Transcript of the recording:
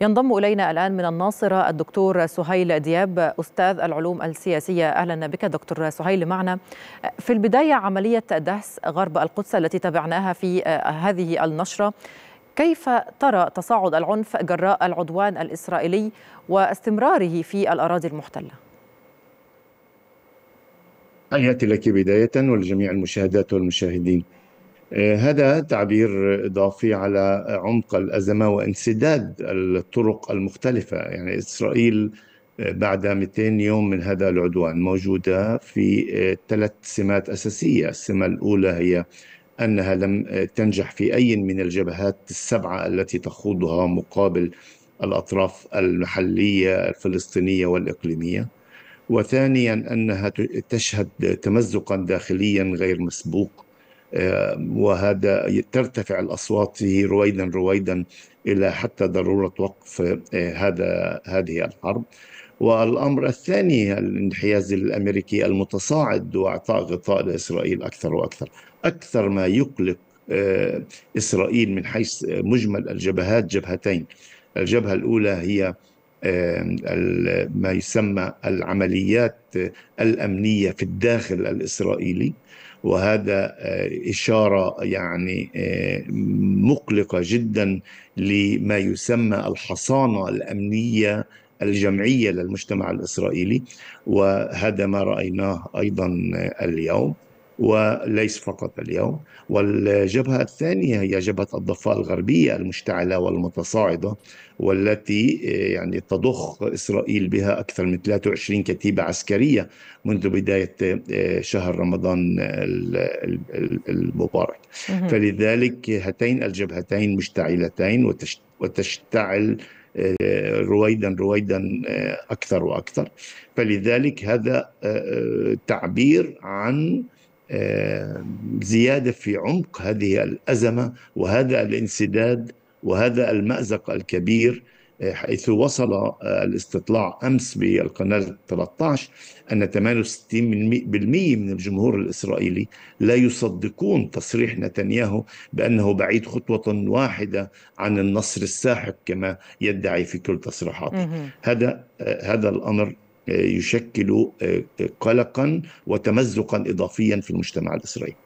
ينضم إلينا الآن من الناصرة الدكتور سهيل دياب أستاذ العلوم السياسية أهلا بك دكتور سهيل معنا في البداية عملية دهس غرب القدس التي تابعناها في آه، هذه النشرة كيف ترى تصاعد العنف جراء العدوان الإسرائيلي واستمراره في الأراضي المحتلة؟ تحياتي لك بداية ولجميع المشاهدات والمشاهدين آه، هذا تعبير إضافي على عمق الأزمة وانسداد الطرق المختلفة يعني إسرائيل آه، بعد 200 يوم من هذا العدوان موجودة في آه، ثلاث سمات أساسية السمة الأولى هي أنها لم تنجح في أي من الجبهات السبعة التي تخوضها مقابل الأطراف المحلية الفلسطينية والإقليمية وثانيا أنها تشهد تمزقا داخليا غير مسبوق آه، وهذا ترتفع الأصوات رويدا رويدا إلى حتى ضرورة وقف آه، هذا هذه الحرب والأمر الثاني الانحياز الأمريكي المتصاعد وإعطاء غطاء لإسرائيل أكثر وأكثر أكثر ما يقلق آه، إسرائيل من حيث مجمل الجبهات جبهتين الجبهة الأولى هي ما يسمى العمليات الامنيه في الداخل الاسرائيلي وهذا آه، اشاره يعني آه، مقلقه جدا لما يسمى الحصانه الامنيه الجمعيه للمجتمع الاسرائيلي وهذا ما رايناه ايضا آه، اليوم وليس فقط اليوم والجبهة الثانية هي جبهة الضفة الغربية المشتعلة والمتصاعدة والتي آه، يعني تضخ إسرائيل بها أكثر من 23 كتيبة عسكرية منذ بداية آه، شهر رمضان المبارك فلذلك هاتين الجبهتين مشتعلتين وتشتعل آه، رويدا رويدا اكثر واكثر فلذلك هذا تعبير عن آه، زياده في عمق هذه الازمه وهذا الانسداد وهذا المازق الكبير آه، حيث وصل آه، الاستطلاع امس بالقناه 13 ان 68% من الجمهور الاسرائيلي لا يصدقون تصريح نتنياهو بانه بعيد خطوه واحده عن النصر الساحق كما يدعي في كل تصريحاته. هذا هذا الامر آه، يشكل آه، قلقا وتمزقا اضافيا في المجتمع الاسرائيلي